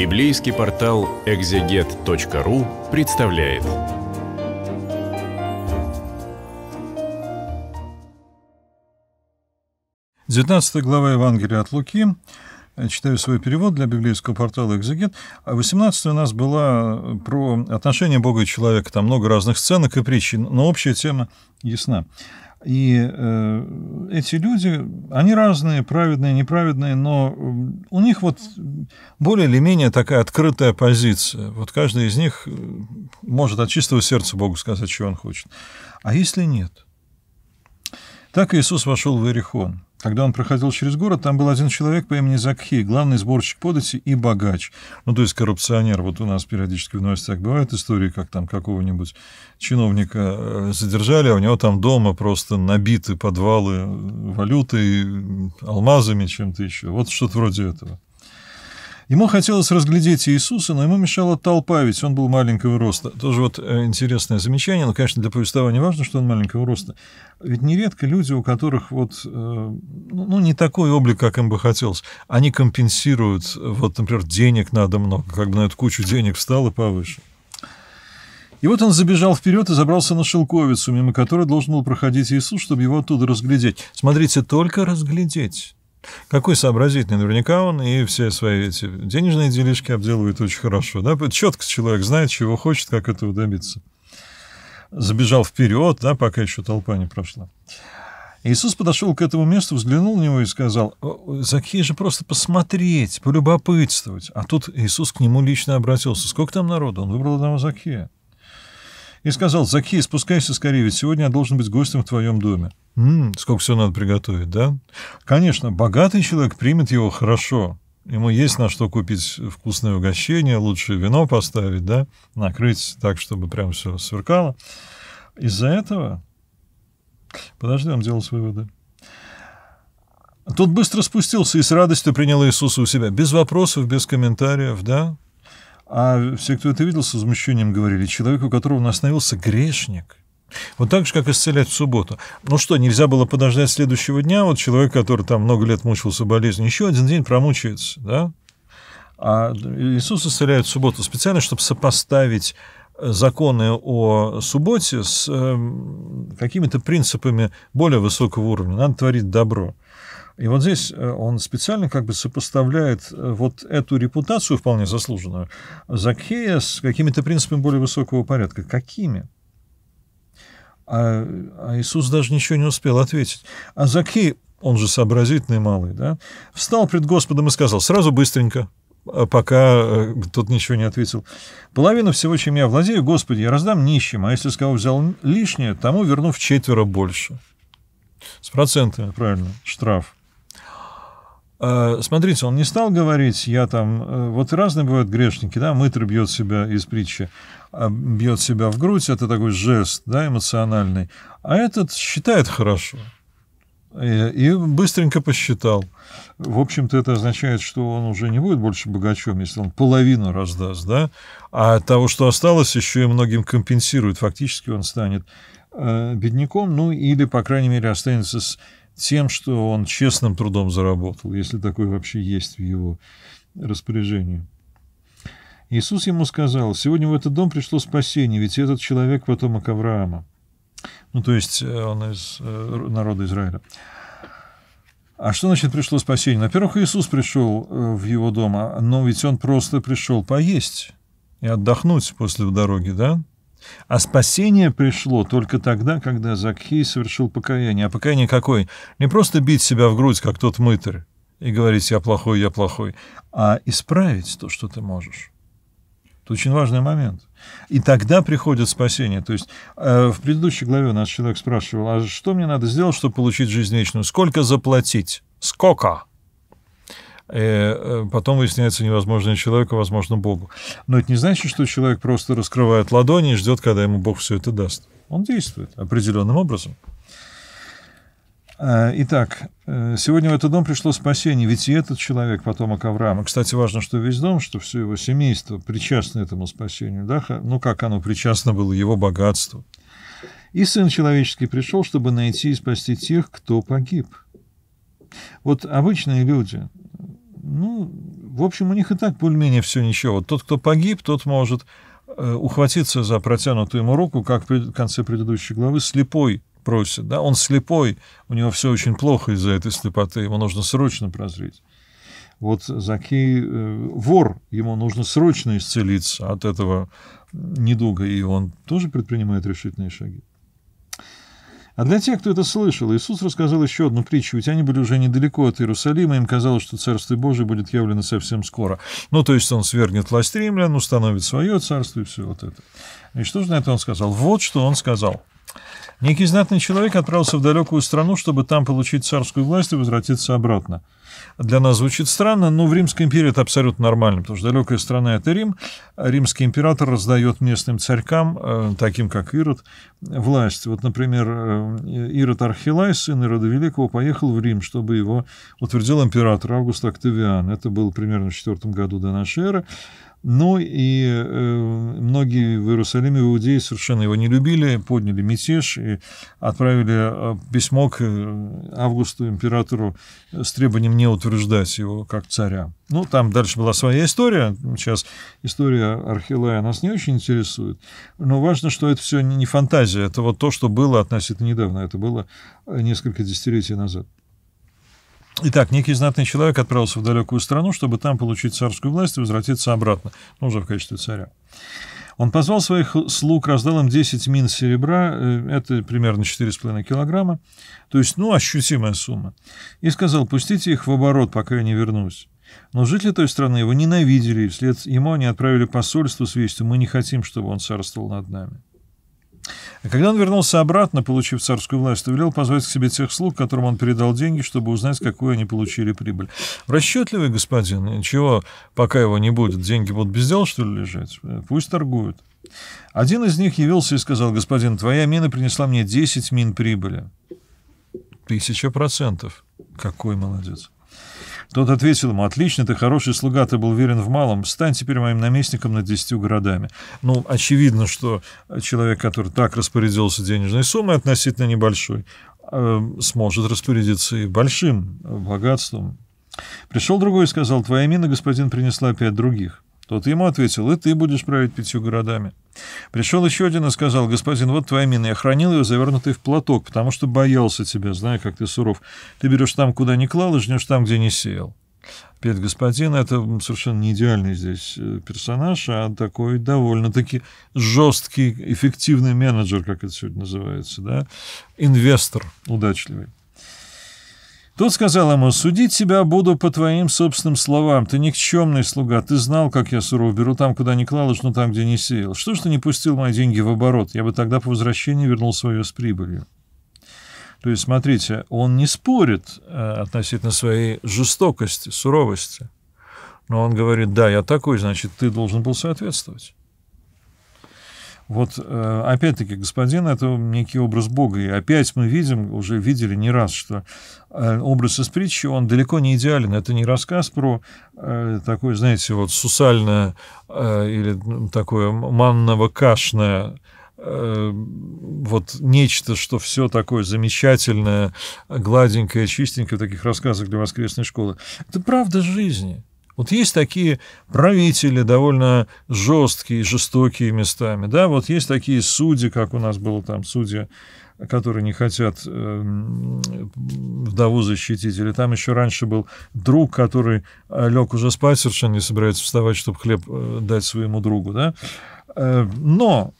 Библейский портал экзегет.ру представляет. Девятнадцатая глава Евангелия от Луки. Читаю свой перевод для библейского портала «Экзегет». А 18 у нас была про отношения Бога и человека. Там много разных сценок и причин, но общая тема ясна. И э, эти люди, они разные, праведные, неправедные, но э, у них вот более или менее такая открытая позиция. Вот каждый из них э, может от чистого сердца Богу сказать, что он хочет. А если нет – так Иисус вошел в Иерихон. Когда он проходил через город, там был один человек по имени Закхи, главный сборщик подати и богач. Ну, то есть коррупционер. Вот у нас периодически в новостях бывают истории, как там какого-нибудь чиновника э, задержали, а у него там дома просто набиты подвалы валютой, алмазами, чем-то еще. Вот что-то вроде этого. Ему хотелось разглядеть Иисуса, но ему мешала толпа, ведь он был маленького роста. Тоже вот э, интересное замечание, но, конечно, для повествования важно, что он маленького роста. Ведь нередко люди, у которых вот, э, ну, ну, не такой облик, как им бы хотелось, они компенсируют, вот, например, денег надо много, как бы на эту кучу денег встало повыше. И вот он забежал вперед и забрался на шелковицу, мимо которой должен был проходить Иисус, чтобы его оттуда разглядеть. Смотрите, только разглядеть. Какой сообразительный, наверняка он и все свои эти денежные делишки обделывает очень хорошо. Да? Четко человек знает, чего хочет, как этого добиться. Забежал вперед, да, пока еще толпа не прошла. Иисус подошел к этому месту, взглянул на него и сказал, «Закхей же просто посмотреть, полюбопытствовать». А тут Иисус к нему лично обратился. Сколько там народу? Он выбрал одного Закхея и сказал, «Закхи, спускайся скорее, ведь сегодня я должен быть гостем в твоем доме». «Ммм, сколько всего надо приготовить, да?» «Конечно, богатый человек примет его хорошо. Ему есть на что купить вкусное угощение, лучшее вино поставить, да, накрыть так, чтобы прям все сверкало. Из-за этого... Подожди, он делал свои выводы. Тот быстро спустился и с радостью принял Иисуса у себя, без вопросов, без комментариев, да, а все, кто это видел, с возмущением говорили, человек, у которого он остановился, грешник. Вот так же, как исцелять в субботу. Ну что, нельзя было подождать следующего дня, вот человек, который там много лет мучился болезнью, еще один день промучается, да? А Иисус исцеляет в субботу специально, чтобы сопоставить э, законы о субботе с эм, какими-то принципами более высокого уровня. Надо творить добро. И вот здесь э, он специально как бы сопоставляет э, вот эту репутацию вполне заслуженную Закхея с какими-то принципами более высокого порядка. Какими? А, а Иисус даже ничего не успел ответить. А Закхей, он же сообразительный малый, да, встал пред Господом и сказал сразу быстренько, э, пока тот ничего не ответил. «Половину всего, чем я владею, Господи, я раздам нищим, а если с кого взял лишнее, тому верну в четверо больше». С процентами, правильно, штраф. А, смотрите, он не стал говорить, я там... Э, вот разные бывают грешники, да, мытарь бьет себя из притчи, а, бьет себя в грудь, это такой жест, да, эмоциональный. А этот считает хорошо. И быстренько посчитал. В общем-то, это означает, что он уже не будет больше богачом, если он половину раздаст, да? А того, что осталось, еще и многим компенсирует. Фактически он станет э, бедняком, ну или, по крайней мере, останется с тем, что он честным трудом заработал, если такой вообще есть в его распоряжении. Иисус ему сказал, «Сегодня в этот дом пришло спасение, ведь этот человек потомок Авраама». Ну, то есть э, он из э, народа Израиля. А что значит пришло спасение? Во-первых, Иисус пришел э, в его дом, а, но ведь он просто пришел поесть и отдохнуть после дороги, да? А спасение пришло только тогда, когда Закхей совершил покаяние. А покаяние какое? Не просто бить себя в грудь, как тот мытарь, и говорить «я плохой, я плохой», а исправить то, что ты можешь. Это очень важный момент. И тогда приходит спасение. То есть э, в предыдущей главе у нас человек спрашивал, а что мне надо сделать, чтобы получить жизнь вечную? Сколько заплатить? Сколько? И э, э, потом выясняется невозможное человеку, а возможно, Богу. Но это не значит, что человек просто раскрывает ладони и ждет, когда ему Бог все это даст. Он действует определенным образом. Э, итак, сегодня в этот дом пришло спасение, ведь и этот человек, потомок Авраама. Кстати, важно, что весь дом, что все его семейство причастно этому спасению. Да? Ну, как оно причастно было его богатству. И Сын Человеческий пришел, чтобы найти и спасти тех, кто погиб. Вот обычные люди, ну, в общем, у них и так более-менее все ничего. Тот, кто погиб, тот может э, ухватиться за протянутую ему руку, как в конце предыдущей главы, слепой просит. Да? Он слепой, у него все очень плохо из-за этой слепоты, ему нужно срочно прозреть. Вот Закей э, вор, ему нужно срочно исцелиться от этого недуга, и он тоже предпринимает решительные шаги. А для тех, кто это слышал, Иисус рассказал еще одну притчу, ведь они были уже недалеко от Иерусалима, им казалось, что Царство Божие будет явлено совсем скоро. Ну, то есть он свергнет власть римлян, установит свое царство и все вот это. И что же на это он сказал? Вот что он сказал. Некий знатный человек отправился в далекую страну, чтобы там получить царскую власть и возвратиться обратно для нас звучит странно, но в Римской империи это абсолютно нормально, потому что далекая страна – это Рим. Римский император раздает местным царькам, э, таким как Ирод, власть. Вот, например, э, Ирод Архилай, сын Ирода Великого, поехал в Рим, чтобы его утвердил император Август Октавиан. Это было примерно в четвертом году до нашей эры. Ну и э, многие в Иерусалиме, иудеи совершенно его не любили, подняли мятеж и отправили э, письмо к Августу императору с требованием не утверждать его как царя. Ну, там дальше была своя история. Сейчас история Архилая нас не очень интересует. Но важно, что это все не фантазия. Это вот то, что было относительно недавно. Это было несколько десятилетий назад. Итак, некий знатный человек отправился в далекую страну, чтобы там получить царскую власть и возвратиться обратно, ну, уже в качестве царя. Он позвал своих слуг, раздал им 10 мин серебра, э, это примерно 4,5 килограмма, то есть, ну, ощутимая сумма, и сказал, пустите их в оборот, пока я не вернусь. Но жители той страны его ненавидели, и вслед ему они отправили посольство с вестью, мы не хотим, чтобы он царствовал над нами. А когда он вернулся обратно, получив царскую власть, то велел позвать к себе тех слуг, которым он передал деньги, чтобы узнать, какую они получили прибыль. Расчетливый господин, ничего, пока его не будет, деньги будут без дел, что ли, лежать? Э, пусть торгуют. Один из них явился и сказал, господин, твоя мина принесла мне 10 мин прибыли. Тысяча процентов. Какой молодец. Тот ответил ему, отлично, ты хороший слуга, ты был верен в малом, стань теперь моим наместником над десятью городами. Ну, очевидно, что человек, который так распорядился денежной суммой относительно небольшой, эм, сможет распорядиться и большим э, богатством. Пришел другой и сказал, твоя мина, господин, принесла пять других. Тот ему ответил, и ты будешь править пятью городами. Пришел еще один и сказал, господин, вот твоя мина, я хранил ее завернутой в платок, потому что боялся тебя, знаю, как ты суров. Ты берешь там, куда не клал, и жнешь там, где не сеял. Опять господин, это совершенно не идеальный здесь э, персонаж, а такой довольно-таки жесткий, эффективный менеджер, как это сегодня называется, да, инвестор удачливый. Тот сказал ему, «Судить тебя буду по твоим собственным словам. Ты никчемный слуга. Ты знал, как я суров. Беру там, куда не клал, но там, где не сеял. Что ж ты не пустил мои деньги в оборот? Я бы тогда по возвращении вернул свое с прибылью». То есть, смотрите, он не спорит э, относительно своей жестокости, суровости. Но он говорит, да, я такой, значит, ты должен был соответствовать. Вот э, опять-таки, господин, это некий образ Бога. И опять мы видим, уже видели не раз, что э, образ из притчи, он далеко не идеален. Это не рассказ про э, такое, знаете, вот сусальное или ну, такое манново-кашное вот нечто, что все такое замечательное, гладенькое, чистенькое в таких рассказах для воскресной школы. Это правда жизни. Вот есть такие правители, довольно жесткие, жестокие местами, да, вот есть такие судьи, как у нас было там судья, которые не хотят э, вдову защитить, или там еще раньше был друг, который э, лег уже спать совершенно не собирается вставать, чтобы хлеб э, дать своему другу, да, Э, но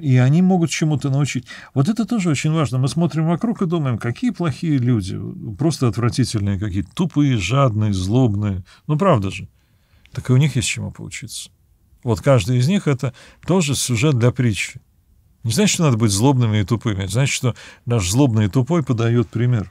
и они могут чему-то научить. Вот это тоже очень важно. Мы смотрим вокруг и думаем, какие плохие люди, просто отвратительные какие, тупые, жадные, злобные. Ну, правда же. Так и у них есть чему поучиться. Вот каждый из них — это тоже сюжет для притчи. Не значит, что надо быть злобными и тупыми. Это значит, что наш злобный и тупой подает пример.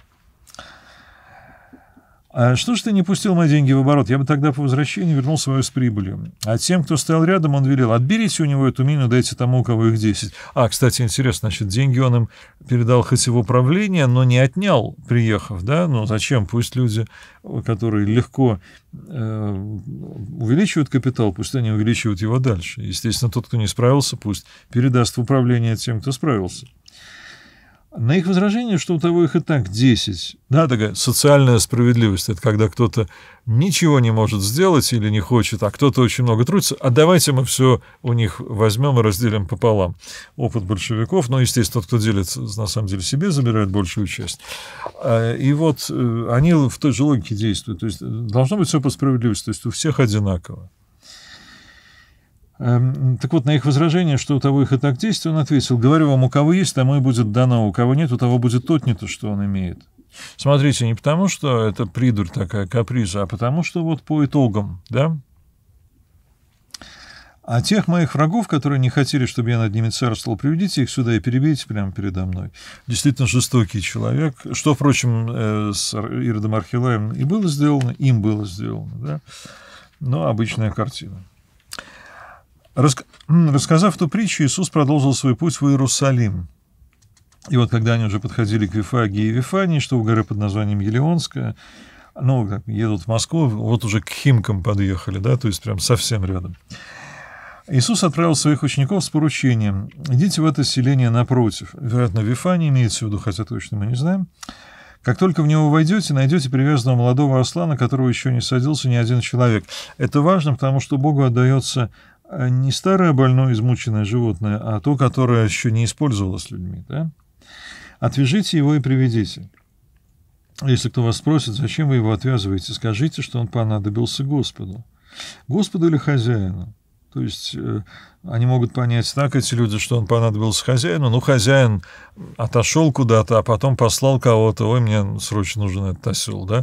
А что ж ты не пустил мои деньги в оборот? Я бы тогда по возвращении вернул свою с прибылью. А тем, кто стоял рядом, он велел, отберите у него эту мину, дайте тому, у кого их 10. А, кстати, интересно, значит, деньги он им передал хоть в управление, но не отнял, приехав, да? Ну, зачем? Пусть люди, которые легко э, увеличивают капитал, пусть они увеличивают его дальше. Естественно, тот, кто не справился, пусть передаст в управление тем, кто справился. На их возражение, что у того их и так 10. Да, такая социальная справедливость. Это когда кто-то ничего не может сделать или не хочет, а кто-то очень много трудится. А давайте мы все у них возьмем и разделим пополам. Опыт большевиков, ну, естественно, тот, кто делится, на самом деле себе забирает большую часть. А, и вот э, они в той же логике действуют. То есть э, должно быть все по справедливости. То есть у всех одинаково. Эм, так вот, на их возражение, что у того их и так действие, он ответил, говорю вам, у кого есть, тому и будет дано, у кого нет, у того будет тот отнято, что он имеет. Смотрите, не потому, что это придурь такая, каприза, а потому, что вот по итогам, да? А тех моих врагов, которые не хотели, чтобы я над ними царствовал, приведите их сюда и перебейте прямо передо мной. Действительно жестокий человек, что, впрочем, э, с Иродом Архилаем и было сделано, им было сделано, да? Но обычная картина. Раск... Рассказав эту притчу, Иисус продолжил свой путь в Иерусалим. И вот когда они уже подходили к Вифагии и Вифании, что у горы под названием Елеонская, ну, едут в Москву, вот уже к Химкам подъехали, да, то есть прям совсем рядом. Иисус отправил своих учеников с поручением «Идите в это селение напротив». Вероятно, Вифания имеется в виду, хотя точно мы не знаем. Как только в него войдете, найдете привязанного молодого осла, на которого еще не садился ни один человек. Это важно, потому что Богу отдается не старое больное измученное животное, а то, которое еще не использовалось людьми. Да? Отвяжите его и приведите. Если кто вас спросит, зачем вы его отвязываете, скажите, что он понадобился Господу. Господу или хозяину? То есть э, они могут понять так, эти люди, что он понадобился хозяину. Ну, хозяин отошел куда-то, а потом послал кого-то. Ой, мне срочно нужен этот осел, да?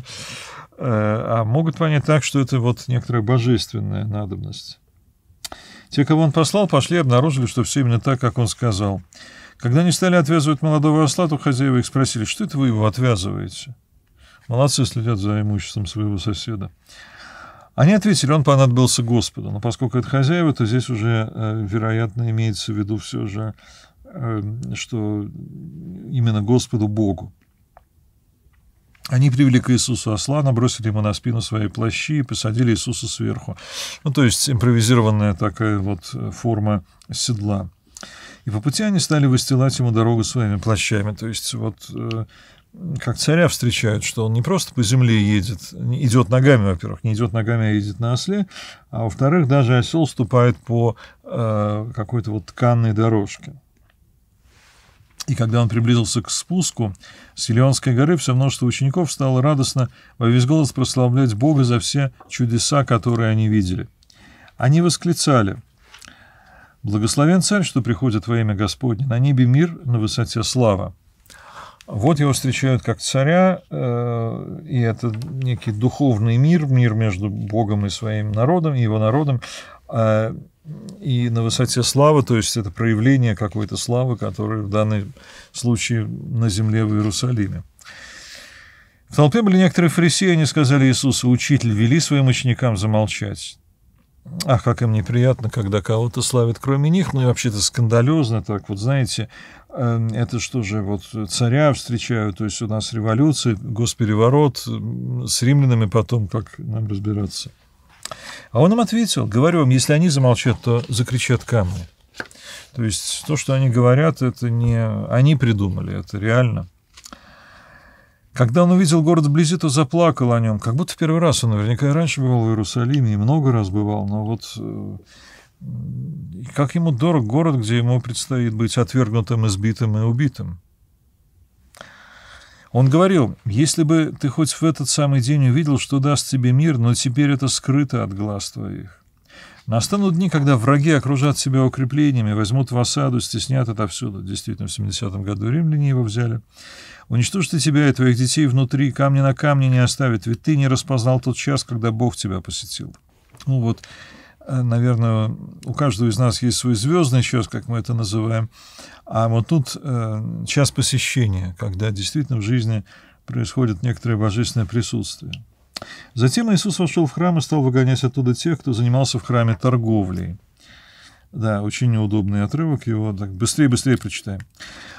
Э, а могут понять так, что это вот некоторая божественная надобность. Те, кого он послал, пошли и обнаружили, что все именно так, как он сказал. Когда они стали отвязывать молодого осла, то хозяева их спросили, что это вы его отвязываете? Молодцы следят за имуществом своего соседа. Они ответили, он понадобился Господу. Но поскольку это хозяева, то здесь уже, э, вероятно, имеется в виду все же, э, что именно Господу Богу. Они привели к Иисусу осла, набросили ему на спину свои плащи и посадили Иисуса сверху. Ну, то есть импровизированная такая вот э, форма седла. И по пути они стали выстилать ему дорогу своими плащами. То есть вот э, как царя встречают, что он не просто по земле едет, идет ногами, во-первых, не идет ногами, а едет на осле, а во-вторых, даже осел ступает по э, какой-то вот тканной дорожке. И когда он приблизился к спуску с Елеонской горы, все множество учеников стало радостно во весь голос прославлять Бога за все чудеса, которые они видели. Они восклицали «Благословен царь, что приходит во имя Господне, на небе мир, на высоте слава». Вот его встречают как царя, э, и это некий духовный мир, мир между Богом и своим народом, и его народом. А, и на высоте славы, то есть это проявление какой-то славы, которая в данном случае на земле в Иерусалиме. В толпе были некоторые фарисеи, они сказали Иисусу, «Учитель, вели своим ученикам замолчать». Ах, как им неприятно, когда кого-то славят кроме них, ну и вообще-то скандалезно, так вот, знаете, э, это что же, вот царя встречают, то есть у нас революция, госпереворот, с римлянами потом, как нам разбираться. А он им ответил, говорю вам, если они замолчат, то закричат камни. То есть то, что они говорят, это не они придумали, это реально. Когда он увидел город вблизи, то заплакал о нем, как будто в первый раз. Он наверняка и раньше бывал в Иерусалиме, и много раз бывал, но вот э, как ему дорог город, где ему предстоит быть отвергнутым, избитым и убитым. Он говорил, если бы ты хоть в этот самый день увидел, что даст тебе мир, но теперь это скрыто от глаз твоих. Настанут дни, когда враги окружат себя укреплениями, возьмут в осаду, стеснят отовсюду. Действительно, в 70-м году римляне его взяли. Уничтожат и тебя, и твоих детей внутри, камни на камне не оставят, ведь ты не распознал тот час, когда Бог тебя посетил. Ну вот, Э, наверное, у каждого из нас есть свой звездный час, как мы это называем, а вот тут э, час посещения, когда действительно в жизни происходит некоторое божественное присутствие. Затем Иисус вошел в храм и стал выгонять оттуда тех, кто занимался в храме торговлей. Да, очень неудобный отрывок, его так быстрее-быстрее прочитаем.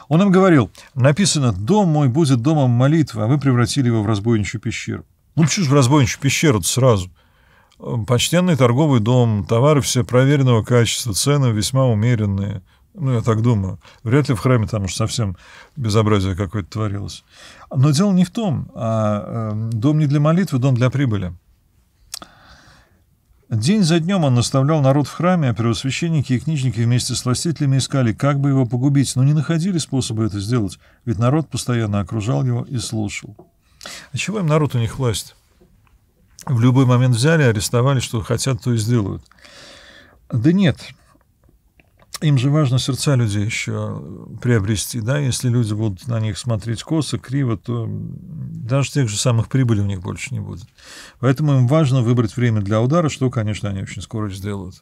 Он им говорил, написано, «Дом мой будет домом молитвы, а вы превратили его в разбойничью пещеру». Ну, почему же в разбойничью пещеру сразу? Почтенный торговый дом, товары все проверенного качества, цены весьма умеренные. Ну, я так думаю. Вряд ли в храме там уж совсем безобразие какое-то творилось. Но дело не в том. А, э, дом не для молитвы, дом для прибыли. День за днем он наставлял народ в храме, а первосвященники и книжники вместе с властителями искали, как бы его погубить, но не находили способа это сделать, ведь народ постоянно окружал его и слушал. А чего им народ у них власть? в любой момент взяли, арестовали, что хотят, то и сделают. Да нет, им же важно сердца людей еще приобрести, да, если люди будут на них смотреть косо, криво, то даже тех же самых прибыли у них больше не будет. Поэтому им важно выбрать время для удара, что, конечно, они очень скоро сделают.